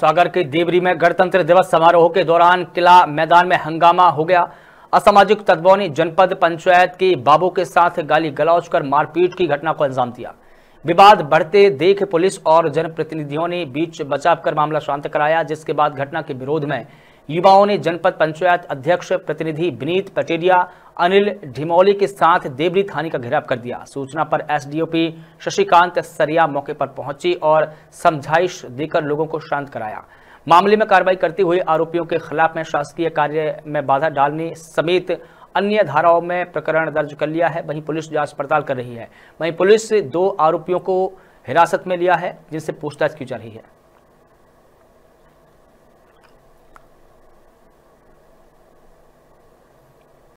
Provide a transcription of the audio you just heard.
सागर के देवरी में गणतंत्र दिवस समारोह के दौरान किला मैदान में हंगामा हो गया असामाजिक तत्वों ने जनपद पंचायत के बाबू के साथ गाली गलौज कर मारपीट की घटना को अंजाम दिया विवाद बढ़ते देख पुलिस और जनप्रतिनिधियों ने बीच बचाव कर मामला शांत कराया जिसके बाद घटना के विरोध में युवाओं ने जनपद पंचायत अध्यक्ष प्रतिनिधि विनीत पटेरिया अनिल ढिमौली के साथ देवरी थाने का घेराव कर दिया सूचना पर एसडीओपी शशिकांत सरिया मौके पर पहुंची और समझाइश देकर लोगों को शांत कराया मामले में कार्रवाई करते हुए आरोपियों के खिलाफ में शासकीय कार्य में बाधा डालने समेत अन्य धाराओं में प्रकरण दर्ज कर लिया है वहीं पुलिस जांच पड़ताल कर रही है वहीं पुलिस दो आरोपियों को हिरासत में लिया है जिनसे पूछताछ की जा रही है